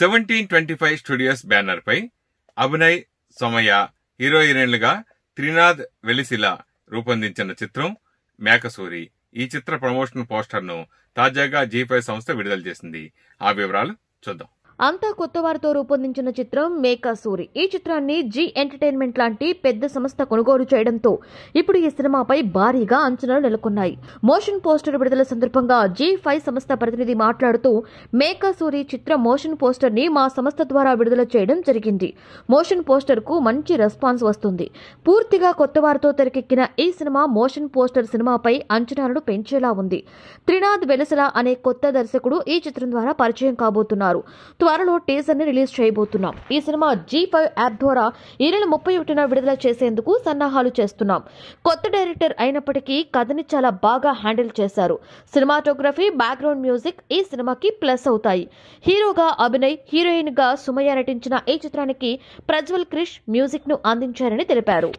seventeen twenty five studios banner పై అభినయ్ సోమయ్య హీరోయిన్లుగా త్రినాథ్ వెలిసిల రూపొందించిన చిత్రం మేకసూరి ఈ చిత్ర ప్రమోషన్ పోస్టర్ను తాజాగా జీ ఫైవ్ సంస్థ విడుదల చేసింది ఆ వివరాలు చూద్దాం అంతా కొత్త వారితో రూపొందించిన చిత్రం మేకా సూరి ఈ చిత్రాన్ని జీ ఎంటర్టైన్మెంట్ లాంటి పెద్ద సంస్థ కొనుగోలు చేయడంతో ఇప్పుడు ఈ సినిమాపై భారీగా అంచనాలు నెలకొన్నాయి మోషన్ పోస్టర్ విడుదల సందర్భంగా జీ ఫైవ్ సంస్థ ప్రతినిధి మాట్లాడుతూ మేకా సూరి చిత్ర మోషన్ పోస్టర్ ని మా సంస్థ ద్వారా విడుదల చేయడం జరిగింది మోషన్ పోస్టర్ కు మంచి రెస్పాన్స్ వస్తుంది పూర్తిగా కొత్త వారితో తెరకెక్కిన ఈ సినిమా మోషన్ పోస్టర్ సినిమాపై అంచనాలను పెంచేలా ఉంది త్రినాథ్ వెలసల అనే కొత్త దర్శకుడు ఈ చిత్రం ద్వారా పరిచయం కాబోతున్నారు త్వరలో ని రిలీజ్ చేయబోతున్నాం ఈ సినిమా జీ ఫైవ్ యాప్ ద్వారా ఈ నెల ముప్పై ఒకటిన విడుదల చేసేందుకు సన్నాహాలు చేస్తున్నాం కొత్త డైరెక్టర్ అయినప్పటికీ కథని చాలా బాగా హ్యాండిల్ చేశారు సినిమాటోగ్రఫీ బ్యాక్గ్రౌండ్ మ్యూజిక్ ఈ సినిమాకి ప్లస్ అవుతాయి హీరోగా అభినయ్ హీరోయిన్గా సుమయ్య నటించిన ఈ చిత్రానికి ప్రజ్వల్ క్రిష్ మ్యూజిక్ను అందించారని తెలిపారు